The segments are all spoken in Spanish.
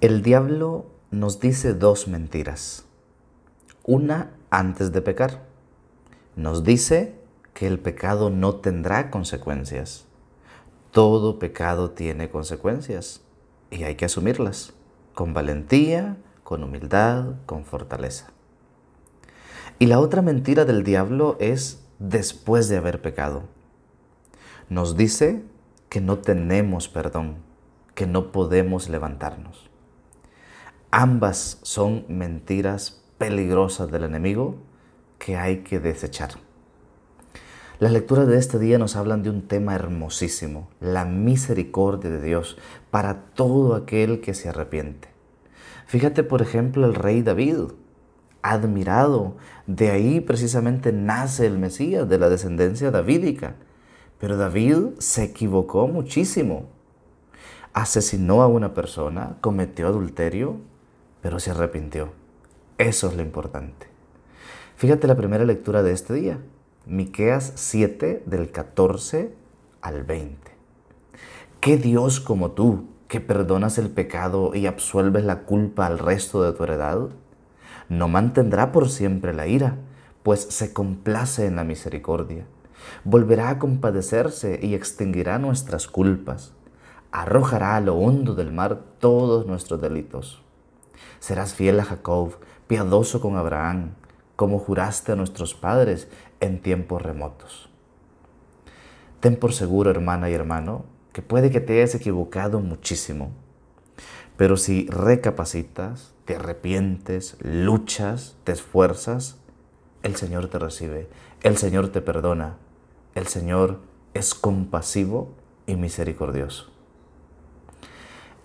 El diablo nos dice dos mentiras. Una antes de pecar. Nos dice que el pecado no tendrá consecuencias. Todo pecado tiene consecuencias y hay que asumirlas con valentía, con humildad, con fortaleza. Y la otra mentira del diablo es después de haber pecado. Nos dice que no tenemos perdón, que no podemos levantarnos. Ambas son mentiras peligrosas del enemigo que hay que desechar. Las lecturas de este día nos hablan de un tema hermosísimo, la misericordia de Dios para todo aquel que se arrepiente. Fíjate por ejemplo el rey David, admirado. De ahí precisamente nace el Mesías, de la descendencia davídica. Pero David se equivocó muchísimo. Asesinó a una persona, cometió adulterio, pero se arrepintió. Eso es lo importante. Fíjate la primera lectura de este día, Miqueas 7 del 14 al 20. ¿Qué Dios como tú, que perdonas el pecado y absuelves la culpa al resto de tu heredad? no mantendrá por siempre la ira, pues se complace en la misericordia. Volverá a compadecerse y extinguirá nuestras culpas. Arrojará a lo hondo del mar todos nuestros delitos. Serás fiel a Jacob, piadoso con Abraham, como juraste a nuestros padres en tiempos remotos. Ten por seguro, hermana y hermano, que puede que te hayas equivocado muchísimo pero si recapacitas, te arrepientes, luchas, te esfuerzas, el Señor te recibe, el Señor te perdona, el Señor es compasivo y misericordioso.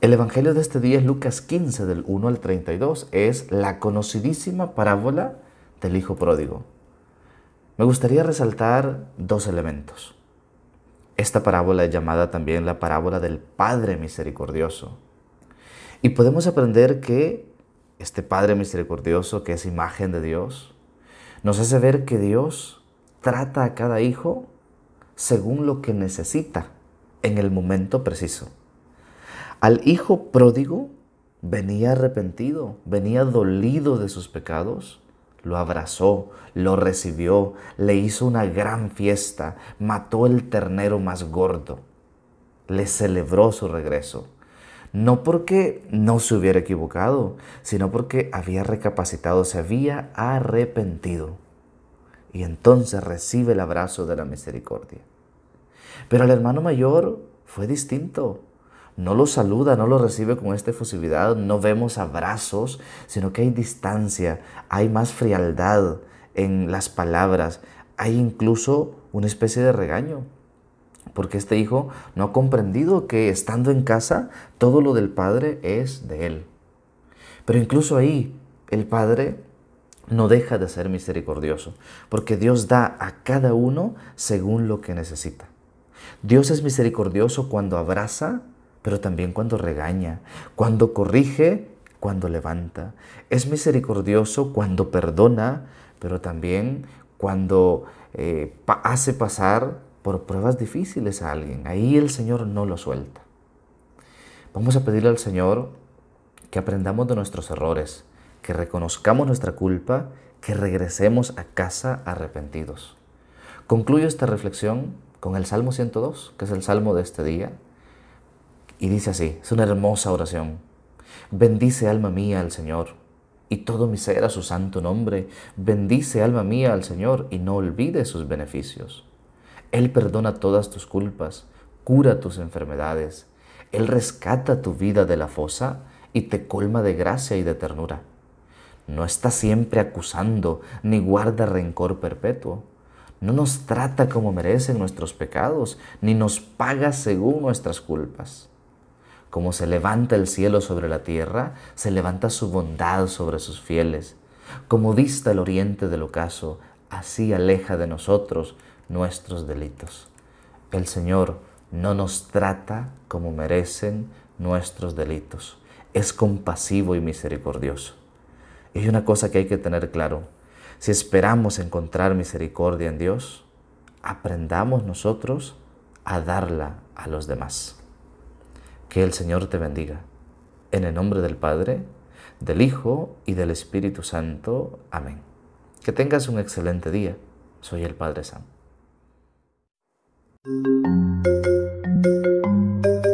El Evangelio de este día es Lucas 15 del 1 al 32, es la conocidísima parábola del Hijo Pródigo. Me gustaría resaltar dos elementos. Esta parábola es llamada también la parábola del Padre Misericordioso y podemos aprender que este Padre misericordioso, que es imagen de Dios, nos hace ver que Dios trata a cada hijo según lo que necesita en el momento preciso. Al hijo pródigo venía arrepentido, venía dolido de sus pecados, lo abrazó, lo recibió, le hizo una gran fiesta, mató el ternero más gordo, le celebró su regreso no porque no se hubiera equivocado, sino porque había recapacitado, se había arrepentido. Y entonces recibe el abrazo de la misericordia. Pero el hermano mayor fue distinto. No lo saluda, no lo recibe con esta efusividad, no vemos abrazos, sino que hay distancia, hay más frialdad en las palabras, hay incluso una especie de regaño porque este hijo no ha comprendido que estando en casa, todo lo del Padre es de Él. Pero incluso ahí, el Padre no deja de ser misericordioso, porque Dios da a cada uno según lo que necesita. Dios es misericordioso cuando abraza, pero también cuando regaña, cuando corrige, cuando levanta. Es misericordioso cuando perdona, pero también cuando eh, hace pasar por pruebas difíciles a alguien. Ahí el Señor no lo suelta. Vamos a pedirle al Señor que aprendamos de nuestros errores, que reconozcamos nuestra culpa, que regresemos a casa arrepentidos. Concluyo esta reflexión con el Salmo 102, que es el Salmo de este día, y dice así, es una hermosa oración. Bendice alma mía al Señor, y todo mi ser a su santo nombre. Bendice alma mía al Señor, y no olvide sus beneficios. Él perdona todas tus culpas, cura tus enfermedades. Él rescata tu vida de la fosa y te colma de gracia y de ternura. No está siempre acusando ni guarda rencor perpetuo. No nos trata como merecen nuestros pecados, ni nos paga según nuestras culpas. Como se levanta el cielo sobre la tierra, se levanta su bondad sobre sus fieles. Como dista el oriente del ocaso, así aleja de nosotros nuestros delitos. El Señor no nos trata como merecen nuestros delitos. Es compasivo y misericordioso. Y hay una cosa que hay que tener claro. Si esperamos encontrar misericordia en Dios, aprendamos nosotros a darla a los demás. Que el Señor te bendiga. En el nombre del Padre, del Hijo y del Espíritu Santo. Amén. Que tengas un excelente día. Soy el Padre Santo. Thank you.